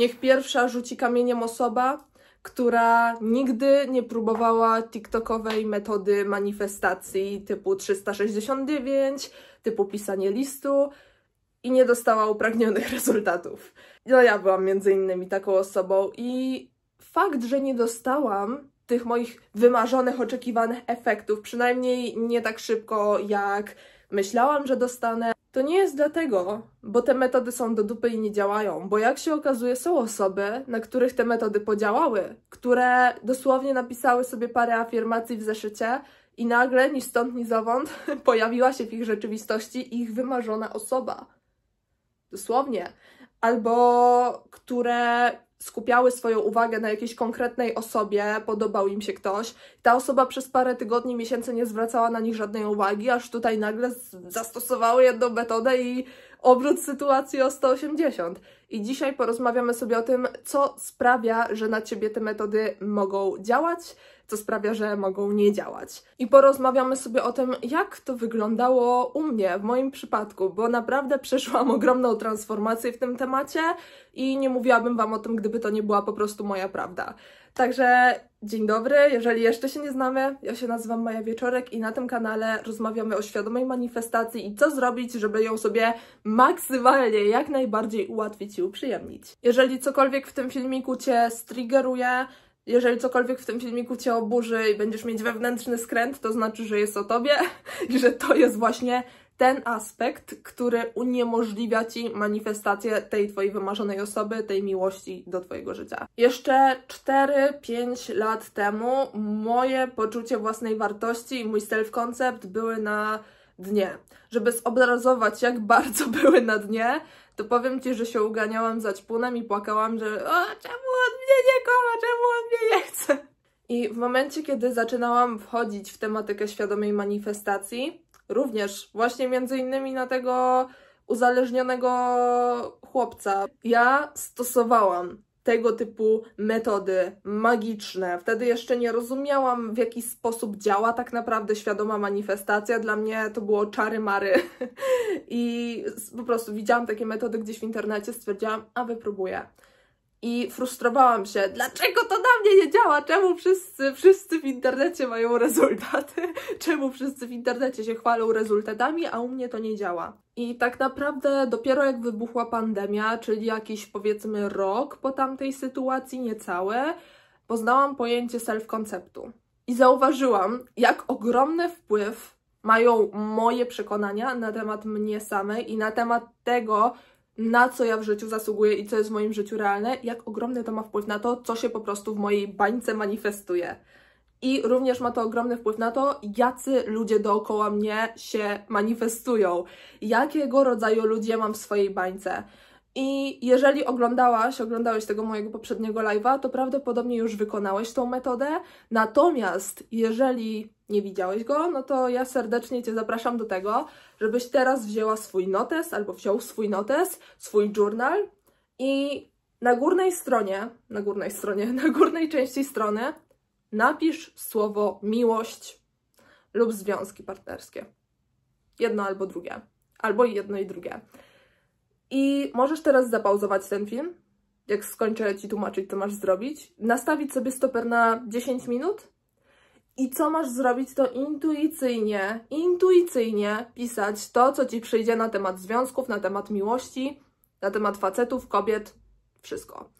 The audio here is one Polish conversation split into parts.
Niech pierwsza rzuci kamieniem osoba, która nigdy nie próbowała TikTokowej metody manifestacji typu 369, typu pisanie listu i nie dostała upragnionych rezultatów. No ja byłam między innymi taką osobą i fakt, że nie dostałam tych moich wymarzonych, oczekiwanych efektów, przynajmniej nie tak szybko jak myślałam, że dostanę, to nie jest dlatego, bo te metody są do dupy i nie działają, bo jak się okazuje, są osoby, na których te metody podziałały, które dosłownie napisały sobie parę afirmacji w zeszycie i nagle, ni stąd, ni zowąd, pojawiła się w ich rzeczywistości ich wymarzona osoba. Dosłownie. Albo które skupiały swoją uwagę na jakiejś konkretnej osobie, podobał im się ktoś, ta osoba przez parę tygodni, miesięcy nie zwracała na nich żadnej uwagi, aż tutaj nagle zastosowały jedną metodę i obrót sytuacji o 180. I dzisiaj porozmawiamy sobie o tym, co sprawia, że na ciebie te metody mogą działać, co sprawia, że mogą nie działać. I porozmawiamy sobie o tym, jak to wyglądało u mnie, w moim przypadku, bo naprawdę przeszłam ogromną transformację w tym temacie i nie mówiłabym Wam o tym, gdyby to nie była po prostu moja prawda. Także Dzień dobry, jeżeli jeszcze się nie znamy, ja się nazywam Maja Wieczorek i na tym kanale rozmawiamy o świadomej manifestacji i co zrobić, żeby ją sobie maksymalnie, jak najbardziej ułatwić i uprzyjemnić. Jeżeli cokolwiek w tym filmiku Cię striggeruje, jeżeli cokolwiek w tym filmiku Cię oburzy i będziesz mieć wewnętrzny skręt, to znaczy, że jest o Tobie i że to jest właśnie ten aspekt, który uniemożliwia ci manifestację tej twojej wymarzonej osoby, tej miłości do twojego życia. Jeszcze 4-5 lat temu moje poczucie własnej wartości i mój self-concept były na dnie. Żeby zobrazować, jak bardzo były na dnie, to powiem Ci, że się uganiałam za ćpunem i płakałam, że o, czemu on mnie nie kocha, czemu on mnie nie chce. I w momencie, kiedy zaczynałam wchodzić w tematykę świadomej manifestacji, również właśnie między innymi na tego uzależnionego chłopca. Ja stosowałam tego typu metody magiczne. Wtedy jeszcze nie rozumiałam, w jaki sposób działa tak naprawdę świadoma manifestacja. Dla mnie to było czary-mary. I po prostu widziałam takie metody gdzieś w internecie, stwierdziłam, a wypróbuję i frustrowałam się, dlaczego to na mnie nie działa, czemu wszyscy, wszyscy w internecie mają rezultaty, czemu wszyscy w internecie się chwalą rezultatami, a u mnie to nie działa. I tak naprawdę dopiero jak wybuchła pandemia, czyli jakiś powiedzmy rok po tamtej sytuacji, niecałe, poznałam pojęcie self-konceptu. I zauważyłam, jak ogromny wpływ mają moje przekonania na temat mnie samej i na temat tego, na co ja w życiu zasługuję i co jest w moim życiu realne, jak ogromny to ma wpływ na to, co się po prostu w mojej bańce manifestuje. I również ma to ogromny wpływ na to, jacy ludzie dookoła mnie się manifestują, jakiego rodzaju ludzie mam w swojej bańce. I jeżeli oglądałaś, oglądałeś tego mojego poprzedniego live'a, to prawdopodobnie już wykonałeś tą metodę. Natomiast jeżeli nie widziałeś go, no to ja serdecznie Cię zapraszam do tego, żebyś teraz wzięła swój notes albo wziął swój notes, swój journal i na górnej stronie, na górnej stronie, na górnej części strony napisz słowo miłość lub związki partnerskie. Jedno albo drugie, albo jedno i drugie. I możesz teraz zapauzować ten film. Jak skończę Ci tłumaczyć, to masz zrobić. Nastawić sobie stoper na 10 minut i co masz zrobić, to intuicyjnie, intuicyjnie pisać to, co ci przyjdzie na temat związków, na temat miłości, na temat facetów, kobiet, wszystko.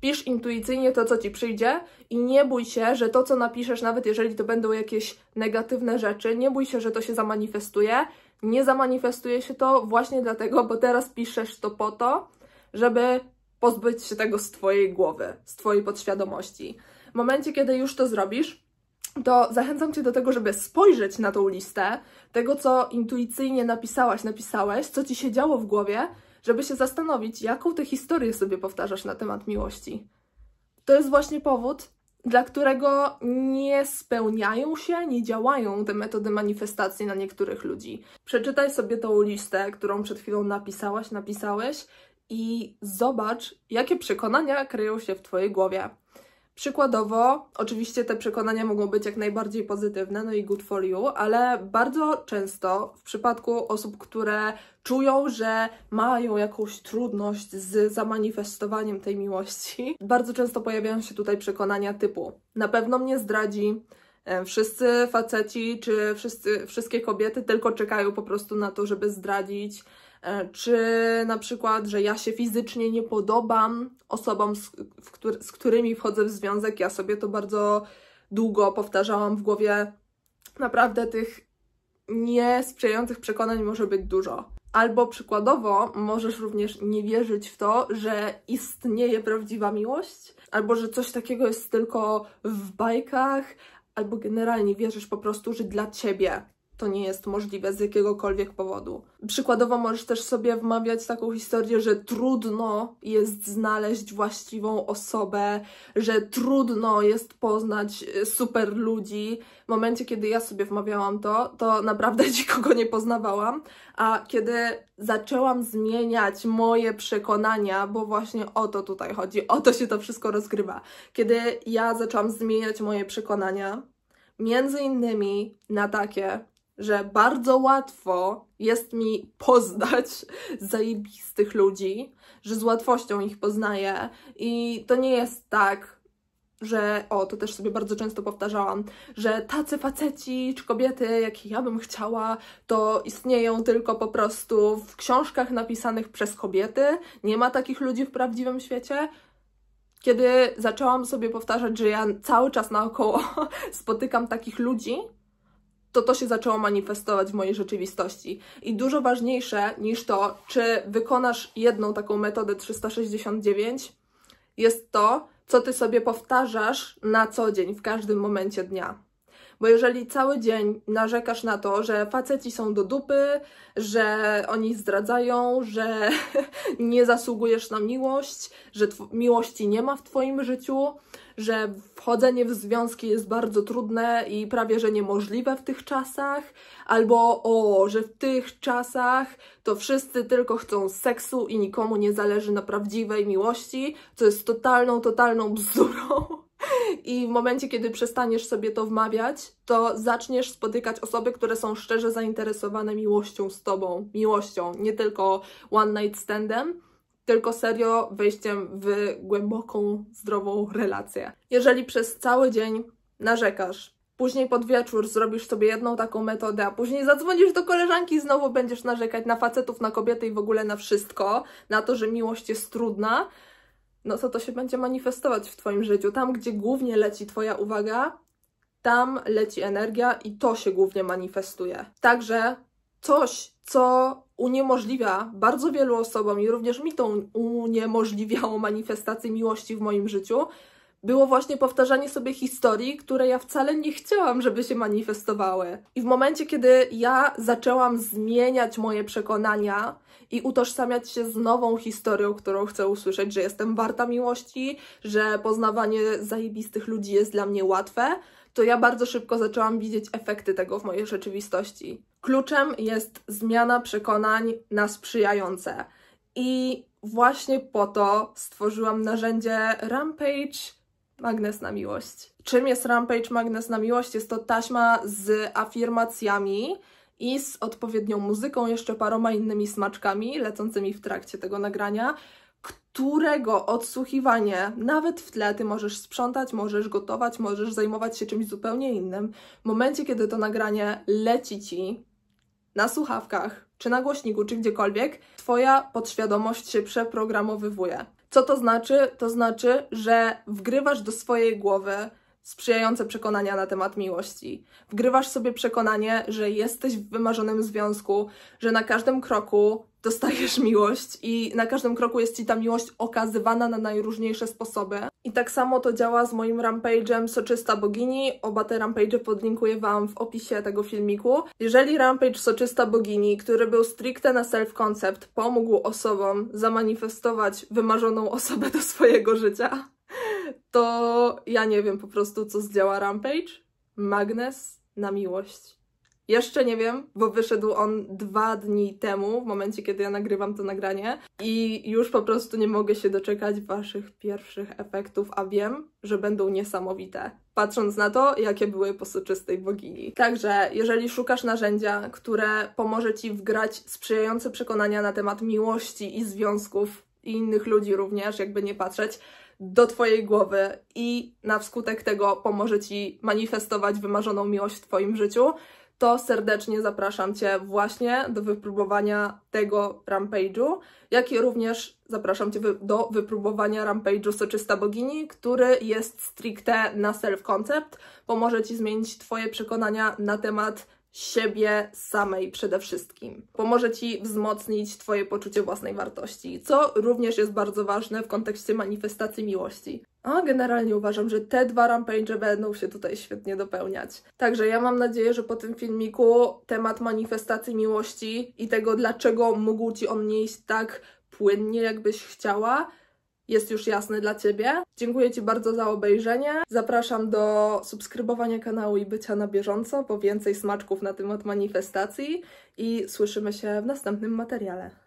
Pisz intuicyjnie to, co ci przyjdzie i nie bój się, że to, co napiszesz, nawet jeżeli to będą jakieś negatywne rzeczy, nie bój się, że to się zamanifestuje. Nie zamanifestuje się to właśnie dlatego, bo teraz piszesz to po to, żeby pozbyć się tego z twojej głowy, z twojej podświadomości. W momencie, kiedy już to zrobisz, to zachęcam Cię do tego, żeby spojrzeć na tą listę tego, co intuicyjnie napisałaś, napisałeś, co Ci się działo w głowie, żeby się zastanowić, jaką tę historię sobie powtarzasz na temat miłości. To jest właśnie powód, dla którego nie spełniają się, nie działają te metody manifestacji na niektórych ludzi. Przeczytaj sobie tą listę, którą przed chwilą napisałaś, napisałeś i zobacz, jakie przekonania kryją się w Twojej głowie. Przykładowo, oczywiście te przekonania mogą być jak najbardziej pozytywne, no i good for you, ale bardzo często w przypadku osób, które czują, że mają jakąś trudność z zamanifestowaniem tej miłości, bardzo często pojawiają się tutaj przekonania typu: na pewno mnie zdradzi, e, wszyscy faceci czy wszyscy, wszystkie kobiety tylko czekają po prostu na to, żeby zdradzić. E, czy na przykład, że ja się fizycznie nie podobam osobom, z, któr z którymi wchodzę w związek. Ja sobie to bardzo długo powtarzałam w głowie. Naprawdę tych niesprzyjających przekonań może być dużo. Albo przykładowo możesz również nie wierzyć w to, że istnieje prawdziwa miłość, albo że coś takiego jest tylko w bajkach, albo generalnie wierzysz po prostu, że dla ciebie to nie jest możliwe z jakiegokolwiek powodu. Przykładowo możesz też sobie wmawiać taką historię, że trudno jest znaleźć właściwą osobę, że trudno jest poznać e, super ludzi. W momencie, kiedy ja sobie wmawiałam to, to naprawdę nikogo nie poznawałam, a kiedy zaczęłam zmieniać moje przekonania, bo właśnie o to tutaj chodzi, o to się to wszystko rozgrywa. Kiedy ja zaczęłam zmieniać moje przekonania, między innymi na takie, że bardzo łatwo jest mi poznać zajebistych ludzi, że z łatwością ich poznaję i to nie jest tak, że, o, to też sobie bardzo często powtarzałam, że tacy faceci czy kobiety, jakie ja bym chciała, to istnieją tylko po prostu w książkach napisanych przez kobiety. Nie ma takich ludzi w prawdziwym świecie kiedy zaczęłam sobie powtarzać, że ja cały czas naokoło spotykam takich ludzi, to to się zaczęło manifestować w mojej rzeczywistości. I dużo ważniejsze niż to, czy wykonasz jedną taką metodę 369, jest to, co ty sobie powtarzasz na co dzień, w każdym momencie dnia. Bo jeżeli cały dzień narzekasz na to, że faceci są do dupy, że oni zdradzają, że nie zasługujesz na miłość, że miłości nie ma w Twoim życiu, że wchodzenie w związki jest bardzo trudne i prawie że niemożliwe w tych czasach, albo o, że w tych czasach to wszyscy tylko chcą seksu i nikomu nie zależy na prawdziwej miłości, co jest totalną, totalną bzdurą i w momencie, kiedy przestaniesz sobie to wmawiać, to zaczniesz spotykać osoby, które są szczerze zainteresowane miłością z tobą, miłością, nie tylko one night standem, tylko serio wejściem w głęboką, zdrową relację. Jeżeli przez cały dzień narzekasz, później pod wieczór zrobisz sobie jedną taką metodę, a później zadzwonisz do koleżanki i znowu będziesz narzekać na facetów, na kobiety i w ogóle na wszystko, na to, że miłość jest trudna, no co to się będzie manifestować w Twoim życiu. Tam, gdzie głównie leci Twoja uwaga, tam leci energia i to się głównie manifestuje. Także coś, co uniemożliwia bardzo wielu osobom i również mi to uniemożliwiało manifestację miłości w moim życiu, było właśnie powtarzanie sobie historii, które ja wcale nie chciałam, żeby się manifestowały. I w momencie, kiedy ja zaczęłam zmieniać moje przekonania i utożsamiać się z nową historią, którą chcę usłyszeć, że jestem warta miłości, że poznawanie zajebistych ludzi jest dla mnie łatwe, to ja bardzo szybko zaczęłam widzieć efekty tego w mojej rzeczywistości. Kluczem jest zmiana przekonań na sprzyjające. I właśnie po to stworzyłam narzędzie Rampage, Magnes na miłość. Czym jest Rampage Magnes na miłość? Jest to taśma z afirmacjami i z odpowiednią muzyką, jeszcze paroma innymi smaczkami lecącymi w trakcie tego nagrania, którego odsłuchiwanie nawet w tle ty możesz sprzątać, możesz gotować, możesz zajmować się czymś zupełnie innym. W momencie, kiedy to nagranie leci ci na słuchawkach, czy na głośniku, czy gdziekolwiek, twoja podświadomość się przeprogramowywuje. Co to znaczy? To znaczy, że wgrywasz do swojej głowy sprzyjające przekonania na temat miłości. Wgrywasz sobie przekonanie, że jesteś w wymarzonym związku, że na każdym kroku dostajesz miłość i na każdym kroku jest ci ta miłość okazywana na najróżniejsze sposoby. I tak samo to działa z moim rampage'em Soczysta Bogini. Oba te rampage podlinkuję Wam w opisie tego filmiku. Jeżeli rampage Soczysta Bogini, który był stricte na self-concept, pomógł osobom zamanifestować wymarzoną osobę do swojego życia, to ja nie wiem po prostu, co zdziała rampage. Magnes na miłość. Jeszcze nie wiem, bo wyszedł on dwa dni temu, w momencie kiedy ja nagrywam to nagranie i już po prostu nie mogę się doczekać waszych pierwszych efektów, a wiem, że będą niesamowite, patrząc na to, jakie były po soczystej bogini. Także, jeżeli szukasz narzędzia, które pomoże ci wgrać sprzyjające przekonania na temat miłości i związków i innych ludzi również, jakby nie patrzeć, do Twojej głowy i na wskutek tego pomoże Ci manifestować wymarzoną miłość w Twoim życiu, to serdecznie zapraszam Cię właśnie do wypróbowania tego rampage'u, jak i również zapraszam Cię do wypróbowania rampage'u Soczysta Bogini, który jest stricte na self-concept, pomoże Ci zmienić Twoje przekonania na temat siebie samej przede wszystkim. Pomoże Ci wzmocnić Twoje poczucie własnej wartości, co również jest bardzo ważne w kontekście manifestacji miłości. A generalnie uważam, że te dwa rampage będą się tutaj świetnie dopełniać. Także ja mam nadzieję, że po tym filmiku temat manifestacji miłości i tego, dlaczego mógł Ci on nie iść tak płynnie, jakbyś chciała, jest już jasny dla Ciebie. Dziękuję Ci bardzo za obejrzenie. Zapraszam do subskrybowania kanału i bycia na bieżąco bo więcej smaczków na temat manifestacji i słyszymy się w następnym materiale.